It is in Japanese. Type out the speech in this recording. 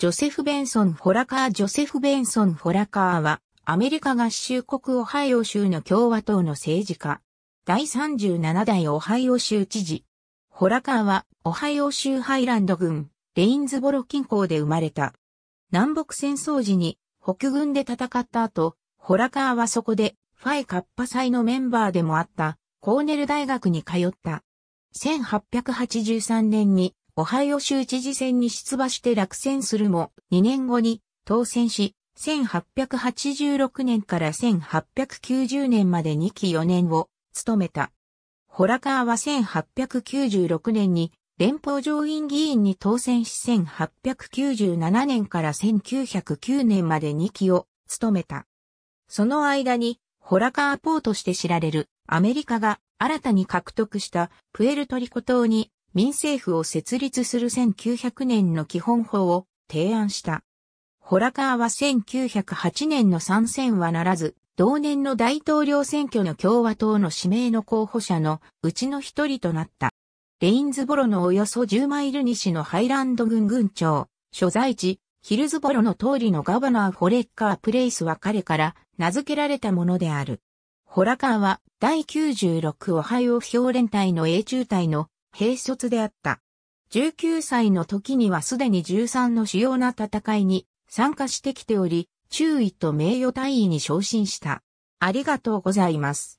ジョセフ・ベンソン・フォラカージョセフ・ベンソン・フォラカーは、アメリカ合衆国オハイオ州の共和党の政治家。第37代オハイオ州知事。フォラカーは、オハイオ州ハイランド郡、レインズボロ近郊で生まれた。南北戦争時に、北軍で戦った後、フォラカーはそこで、ファイカッパ祭のメンバーでもあった、コーネル大学に通った。1883年にオハイオ州知事選に出馬して落選するも、2年後に当選し、1886年から1890年まで2期4年を務めた。ホラカーは1896年に連邦上院議員に当選し1897年から1909年まで2期を務めた。その間にホラカーポーとして知られるアメリカが新たに獲得したプエルトリコ島に民政府を設立する1900年の基本法を提案した。ホラカーは1908年の参戦はならず、同年の大統領選挙の共和党の指名の候補者のうちの一人となった。レインズボロのおよそ10マイル西のハイランド軍軍長、所在地、ヒルズボロの通りのガバナー・フォレッカー・プレイスは彼から名付けられたものである。ホラカーは第96オハイオフ。評連隊の英中隊の兵卒であった。19歳の時にはすでに13の主要な戦いに参加してきており、中尉と名誉大尉に昇進した。ありがとうございます。